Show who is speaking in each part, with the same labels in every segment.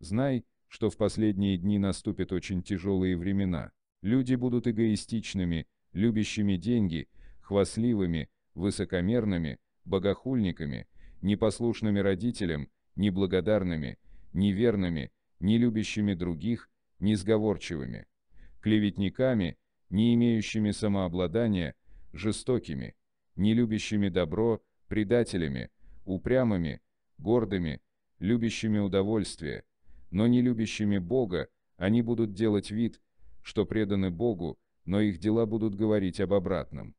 Speaker 1: Знай, что в последние дни наступят очень тяжелые времена. Люди будут эгоистичными, любящими деньги, хвастливыми, высокомерными, богохульниками, непослушными родителям, неблагодарными, неверными, не любящими других, несговорчивыми, клеветниками, не имеющими самообладания, жестокими, не любящими добро, предателями, упрямыми, гордыми, любящими удовольствие, но не любящими Бога, они будут делать вид, что преданы Богу, но их дела будут говорить об обратном.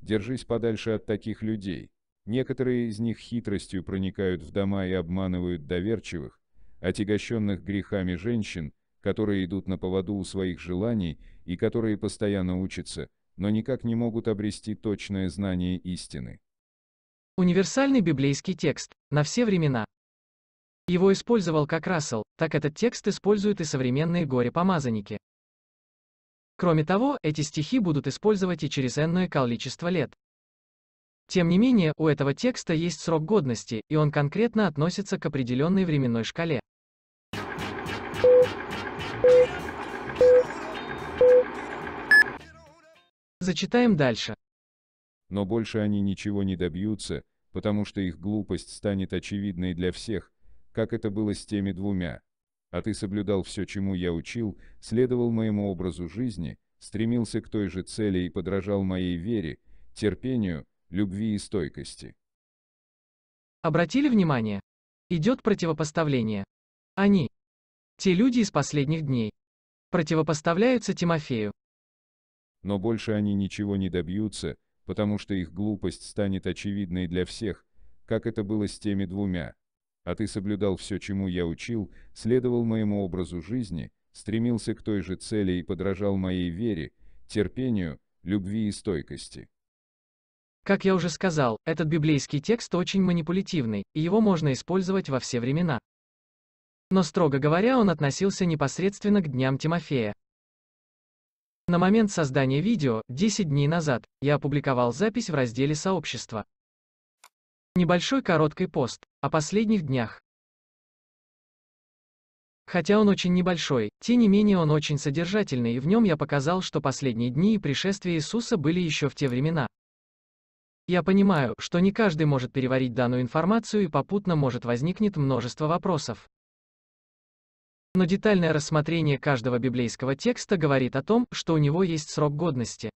Speaker 1: Держись подальше от таких людей. Некоторые из них хитростью проникают в дома и обманывают доверчивых, отягощенных грехами женщин, которые идут на поводу у своих желаний и которые постоянно учатся, но никак не могут обрести точное знание истины.
Speaker 2: Универсальный библейский текст, на все времена. Его использовал как Рассел, так этот текст используют и современные горе-помазанники. Кроме того, эти стихи будут использовать и через энное количество лет. Тем не менее, у этого текста есть срок годности, и он конкретно относится к определенной временной шкале. Зачитаем дальше.
Speaker 1: Но больше они ничего не добьются, потому что их глупость станет очевидной для всех, как это было с теми двумя. А ты соблюдал все, чему я учил, следовал моему образу жизни, стремился к той же цели и подражал моей вере, терпению, любви и стойкости.
Speaker 2: Обратили внимание? Идет противопоставление. Они, те люди из последних дней. Противопоставляются Тимофею.
Speaker 1: Но больше они ничего не добьются, потому что их глупость станет очевидной для всех, как это было с теми двумя. А ты соблюдал все, чему я учил, следовал моему образу жизни, стремился к той же цели и подражал моей вере, терпению, любви и стойкости.
Speaker 2: Как я уже сказал, этот библейский текст очень манипулятивный, и его можно использовать во все времена но строго говоря он относился непосредственно к дням Тимофея. На момент создания видео, 10 дней назад, я опубликовал запись в разделе сообщества. Небольшой короткий пост о последних днях. Хотя он очень небольшой, тем не менее он очень содержательный, и в нем я показал, что последние дни и пришествие Иисуса были еще в те времена. Я понимаю, что не каждый может переварить данную информацию и попутно может возникнет множество вопросов но детальное рассмотрение каждого библейского текста говорит о том, что у него есть срок годности.